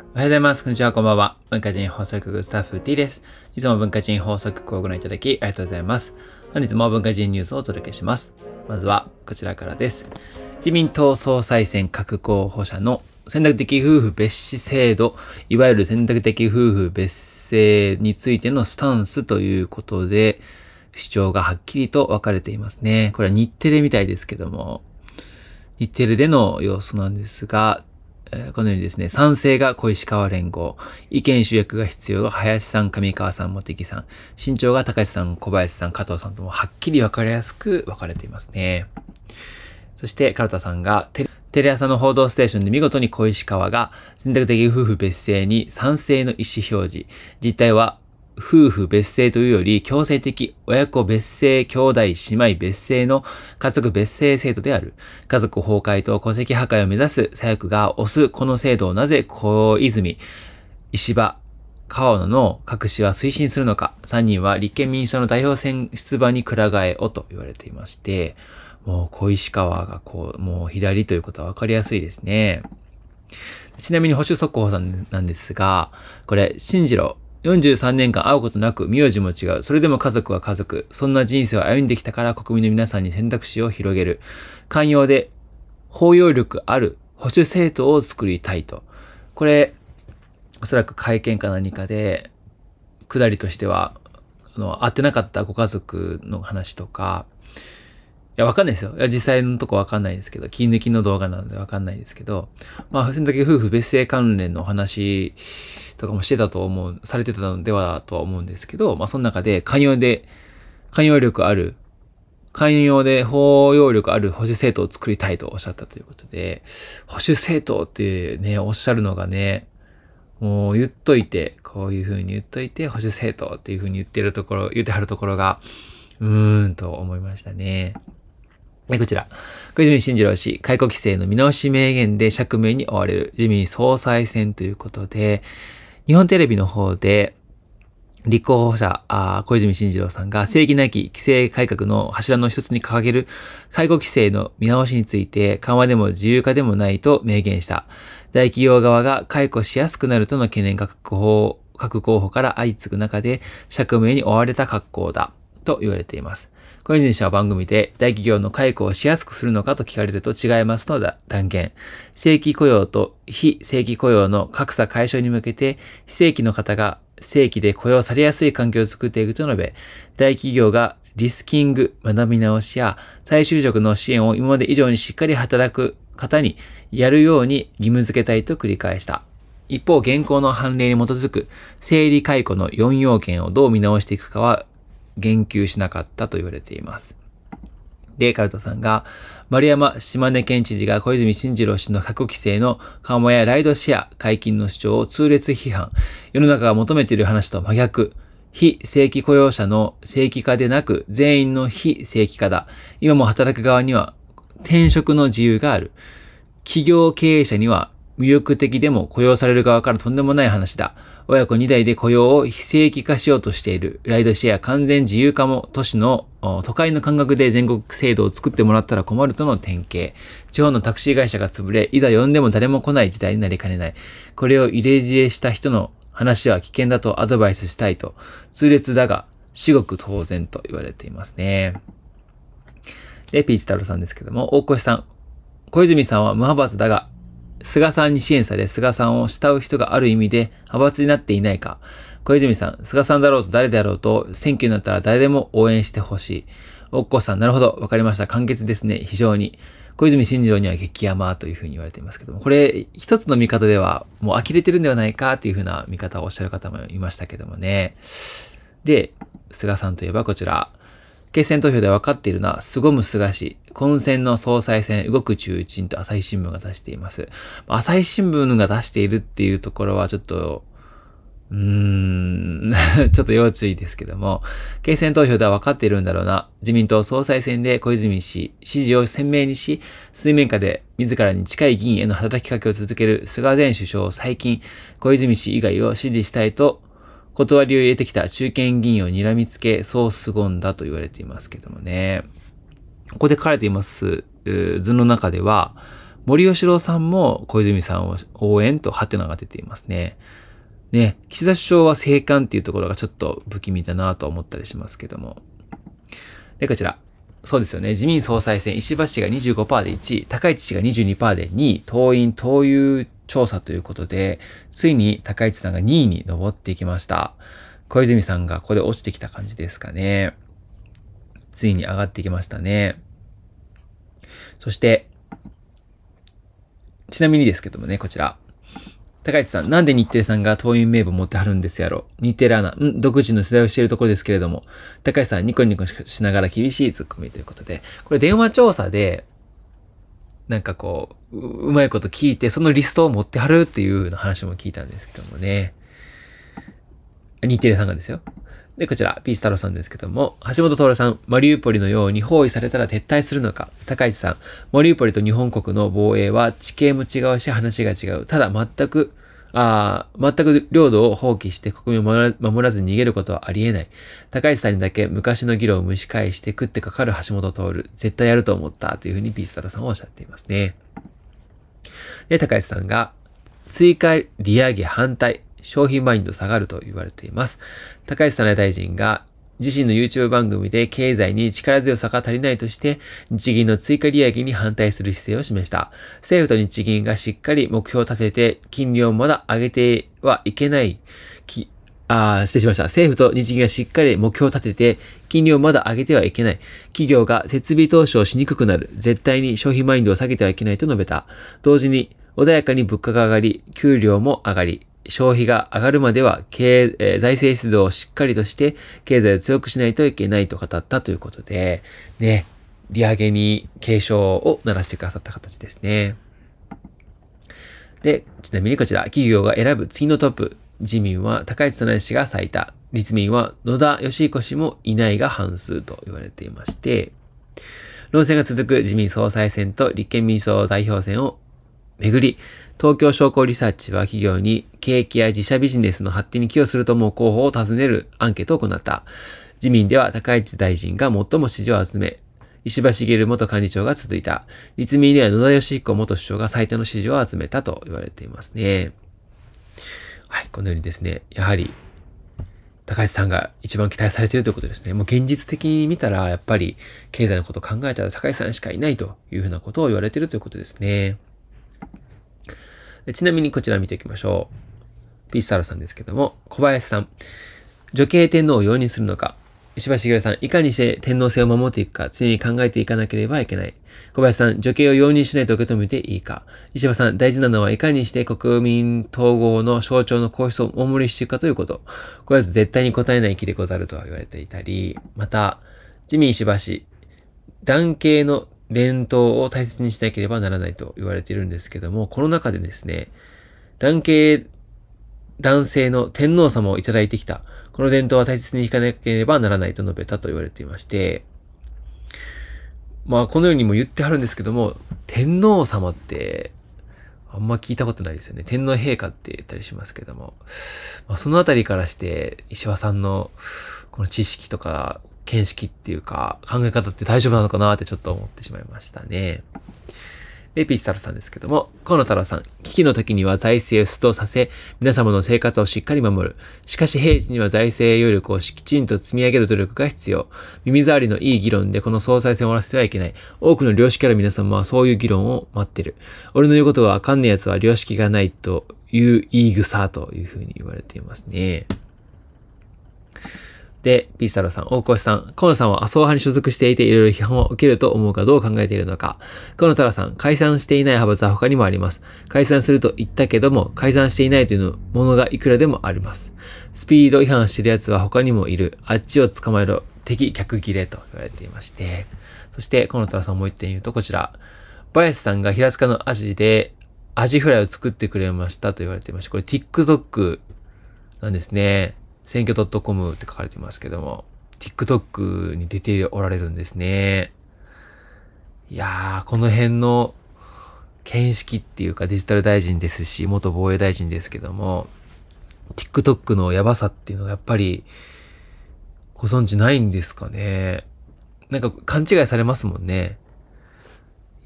おはようございます。こんにちは。こんばんは。文化人放送局スタッフ T です。いつも文化人放送局をご覧いただきありがとうございます。本日も文化人ニュースをお届けします。まずはこちらからです。自民党総裁選各候補者の選択的夫婦別姓制度、いわゆる選択的夫婦別姓についてのスタンスということで、主張がはっきりと分かれていますね。これは日テレみたいですけども、日テレでの様子なんですが、このようにですね、賛成が小石川連合、意見集約が必要が林さん、上川さん、茂木さん、身長が高橋さん、小林さん、加藤さんともはっきり分かりやすく分かれていますね。そして、ルタさんが、テレ朝の報道ステーションで見事に小石川が選択的夫婦別姓に賛成の意思表示。実態は夫婦別姓というより強制的親子別姓兄弟姉妹別姓の家族別姓制度である。家族崩壊と戸籍破壊を目指す左翼が推すこの制度をなぜ小泉、石破、川野の各しは推進するのか。3人は立憲民主党の代表選出馬に鞍替えをと言われていまして、もう小石川がこう、もう左ということはわかりやすいですね。ちなみに保守速報さんなんですが、これ、進次郎、43年間会うことなく、名字も違う。それでも家族は家族。そんな人生を歩んできたから国民の皆さんに選択肢を広げる。寛容で、包容力ある保守政党を作りたいと。これ、おそらく会見か何かで、くだりとしては、あの、会ってなかったご家族の話とか、や、わかんないですよ。いや、実際のとこわかんないですけど、切り抜きの動画なんでわかんないですけど、まあ、それだけ夫婦別姓関連の話とかもしてたと思う、されてたのではとは思うんですけど、まあ、その中で、寛容で、寛容力ある、寛容で包容力ある保守政党を作りたいとおっしゃったということで、保守政党ってね、おっしゃるのがね、もう言っといて、こういう風に言っといて、保守政党っていう風に言ってるところ、言ってはるところが、うーんと思いましたね。こちら。小泉進次郎氏、解雇規制の見直し名言で釈明に追われる自民総裁選ということで、日本テレビの方で、立候補者、あ小泉進次郎さんが正義なき規制改革の柱の一つに掲げる介護規制の見直しについて緩和でも自由化でもないと明言した。大企業側が解雇しやすくなるとの懸念が各候補から相次ぐ中で釈明に追われた格好だ。と言われています。個人者は番組で大企業の解雇をしやすくするのかと聞かれると違いますのだ断言。正規雇用と非正規雇用の格差解消に向けて、非正規の方が正規で雇用されやすい環境を作っていくと述べ、大企業がリスキング、学び直しや再就職の支援を今まで以上にしっかり働く方にやるように義務付けたいと繰り返した。一方、現行の判例に基づく、整理解雇の4要件をどう見直していくかは言及しなかったと言われています。で、カルタさんが、丸山島根県知事が小泉進次郎氏の過去規制の緩和やライドシェア解禁の主張を痛烈批判。世の中が求めている話と真逆。非正規雇用者の正規化でなく、全員の非正規化だ。今も働く側には転職の自由がある。企業経営者には魅力的でも雇用される側からとんでもない話だ。親子2代で雇用を非正規化しようとしている。ライドシェア完全自由化も都市の、都会の感覚で全国制度を作ってもらったら困るとの典型。地方のタクシー会社が潰れ、いざ呼んでも誰も来ない時代になりかねない。これを入れ知恵した人の話は危険だとアドバイスしたいと、痛烈だが、至極当然と言われていますね。で、ピーチ太郎さんですけども、大越さん、小泉さんは無派閥だが、菅さんに支援され、菅さんを慕う人がある意味で派閥になっていないか。小泉さん、菅さんだろうと誰であろうと、選挙になったら誰でも応援してほしい。おっこさん、なるほど。わかりました。簡潔ですね。非常に。小泉進次郎には激山というふうに言われていますけども、これ一つの見方ではもう呆れてるんではないかというふうな見方をおっしゃる方もいましたけどもね。で、菅さんといえばこちら。決選投票で分かっているのは、凄む菅氏、混戦の総裁選、動く中鎮と朝日新聞が出しています。朝日新聞が出しているっていうところは、ちょっと、うーん ちょっと要注意ですけども、決選投票では分かっているんだろうな。自民党総裁選で小泉氏、支持を鮮明にし、水面下で自らに近い議員への働きかけを続ける菅前首相最近、小泉氏以外を支持したいと断りを入れてきた中堅議員を睨みつけ、そう凄んだと言われていますけどもね。ここで書かれています図の中では、森喜朗さんも小泉さんを応援とハテナが出ていますね。ね、岸田首相は静観っていうところがちょっと不気味だなと思ったりしますけども。で、こちら。そうですよね。自民総裁選、石破氏が25%で1位、高市氏が22%で2位、党員、党友調査ということで、ついに高市さんが2位に上っていきました。小泉さんがここで落ちてきた感じですかね。ついに上がってきましたね。そして、ちなみにですけどもね、こちら。高市さん、なんで日テレさんが党員名簿持ってはるんですやろ日テレアナ、ん独自の世代をしているところですけれども、高市さん、ニコニコしながら厳しいツッコミということで、これ電話調査で、なんかこう、うまいこと聞いて、そのリストを持ってはるっていう話も聞いたんですけどもね。日テレさんがですよ。で、こちら、ピース太郎さんですけども、橋本徹さん、マリウポリのように包囲されたら撤退するのか、高市さん、マリウポリと日本国の防衛は地形も違うし話が違う。ただ全くあ全く領土を放棄して国民を守らず逃げることはありえない。高市さんにだけ昔の議論を蒸し返して食ってかかる橋本徹。絶対やると思ったというふうにピースタロさんはおっしゃっていますね。で、高市さんが、追加利上げ反対、消費マインド下がると言われています。高市早苗大臣が自身の YouTube 番組で経済に力強さが足りないとして、日銀の追加利上げに反対する姿勢を示した。政府と日銀がしっかり目標を立てて、金利をまだ上げてはいけない、あ失礼しました。政府と日銀がしっかり目標を立てて、金利をまだ上げてはいけない。企業が設備投資をしにくくなる。絶対に消費マインドを下げてはいけないと述べた。同時に、穏やかに物価が上がり、給料も上がり、消費が上がるまでは経、えー、財政出動をしっかりとして経済を強くしないといけないと語ったということで、ね、利上げに警鐘を鳴らしてくださった形ですね。で、ちなみにこちら、企業が選ぶ次のトップ、自民は高市早苗氏が最多、立民は野田義彦氏もいないが半数と言われていまして、論戦が続く自民総裁選と立憲民主党代表選をめぐり、東京商工リサーチは企業に景気や自社ビジネスの発展に寄与すると思う候補を尋ねるアンケートを行った。自民では高市大臣が最も支持を集め、石破茂元幹事長が続いた。立民では野田義彦元首相が最多の支持を集めたと言われていますね。はい、このようにですね、やはり、高橋さんが一番期待されているということですね。もう現実的に見たら、やっぱり経済のことを考えたら高橋さんしかいないというふうなことを言われているということですね。ちなみにこちら見ていきましょう。ピースタローさんですけども、小林さん。女系天皇を容認するのか。石破茂さん、いかにして天皇制を守っていくか、常に考えていかなければいけない。小林さん、女系を容認しないと受け止めていいか。石破さん、大事なのはいかにして国民統合の象徴の皇室をお守りしていくかということ。これは絶対に答えない気でござるとは言われていたり、また、自民石橋、男系の伝統を大切にしなければならないと言われているんですけども、この中でですね、男系、男性の天皇様をいただいてきた。この伝統は大切にいかなければならないと述べたと言われていまして、まあ、このようにも言ってはるんですけども、天皇様って、あんま聞いたことないですよね。天皇陛下って言ったりしますけども。まあ、そのあたりからして、石破さんのこの知識とか見識っていうか、考え方って大丈夫なのかなってちょっと思ってしまいましたね。で、ピータ太さんですけども、河野太郎さん、危機の時には財政を出動させ、皆様の生活をしっかり守る。しかし平時には財政余力をきちんと積み上げる努力が必要。耳障りのいい議論でこの総裁選を終わらせてはいけない。多くの良識ある皆様はそういう議論を待ってる。俺の言うことはわかんねえ奴は良識がないという言い草というふうに言われていますね。で、ピースタローさん、大越さん、河野さんは麻生派に所属していていろいろ批判を受けると思うかどう考えているのか。河野太郎さん、解散していない派閥は他にもあります。解散すると言ったけども、解散していないというものがいくらでもあります。スピード違反してる奴は他にもいる。あっちを捕まえろ。敵逆切れと言われていまして。そして、河野太郎さんもう一点言うとこちら。バヤスさんが平塚のアジで、アジフライを作ってくれましたと言われていまして、これ TikTok なんですね。選挙 .com って書かれてますけども、TikTok に出ておられるんですね。いやー、この辺の見識っていうかデジタル大臣ですし、元防衛大臣ですけども、TikTok のやばさっていうのがやっぱりご存知ないんですかね。なんか勘違いされますもんね。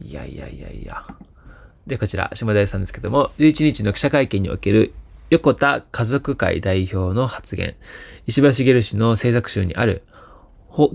いやいやいやいや。で、こちら、島大さんですけども、11日の記者会見における横田家族会代表の発言。石破茂氏の政策集にある、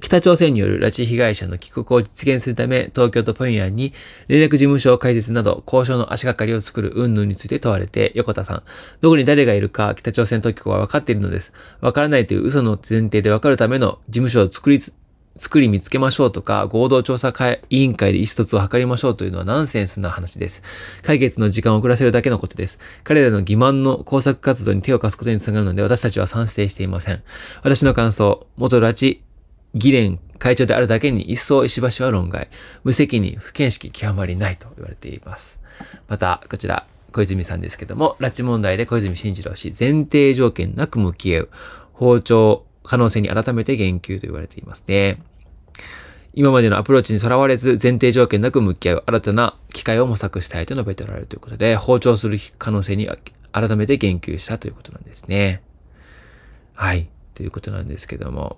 北朝鮮による拉致被害者の帰国を実現するため、東京とアンに連絡事務所を開設など、交渉の足がかりを作る云々について問われて、横田さん、どこに誰がいるか北朝鮮当局は分かっているのです。分からないという嘘の前提で分かるための事務所を作りつ、作り見つけましょうとか、合同調査会委員会で意思疎通を図りましょうというのはナンセンスな話です。解決の時間を遅らせるだけのことです。彼らの欺瞞の工作活動に手を貸すことにつながるので、私たちは賛成していません。私の感想、元拉致議連会長であるだけに一層石橋は論外。無責任、不見識極まりないと言われています。また、こちら、小泉さんですけども、拉致問題で小泉進次郎氏、前提条件なく向き合う。包丁、可能性に改めて言及と言われていますね。今までのアプローチにとらわれず、前提条件なく向き合う新たな機会を模索したいと述べておられるということで、包丁する可能性に改めて言及したということなんですね。はい。ということなんですけども。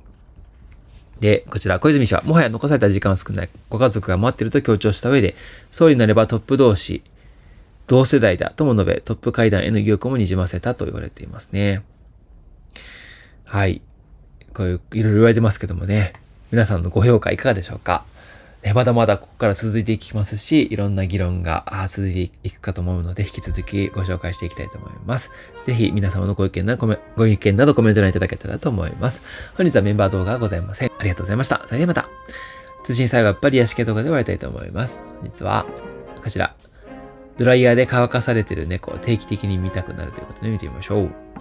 で、こちら、小泉氏は、もはや残された時間は少ない。ご家族が待っていると強調した上で、総理になればトップ同士、同世代だとも述べ、トップ会談への意欲もにじませたと言われていますね。はい。こういう、いろいろ言われてますけどもね。皆さんのご評価いかがでしょうかまだまだここから続いていきますし、いろんな議論が続いていくかと思うので、引き続きご紹介していきたいと思います。ぜひ皆様のご意見なご意見などコメント欄いただけたらと思います。本日はメンバー動画はございません。ありがとうございました。それではまた。通信最後はやっぱり屋敷動画で終わりたいと思います。本日は、こちら。ドライヤーで乾かされてる猫を定期的に見たくなるということで見てみましょう。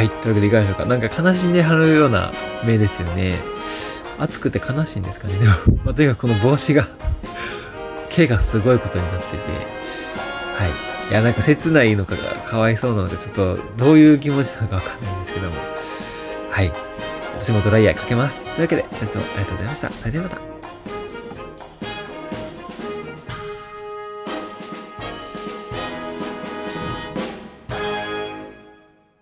はい、というわけでいかがでしょうか。なんか悲しんではるような目ですよね。暑くて悲しいんですかね。でも、まあ、とにかくこの帽子が 毛がすごいことになってて、はい。いや、なんか切ないのかがかわいそうなので、ちょっとどういう気持ちなのかわかんないんですけども、はい。私もドライヤーかけます。というわけで、本日もありがとうございました。それではまた。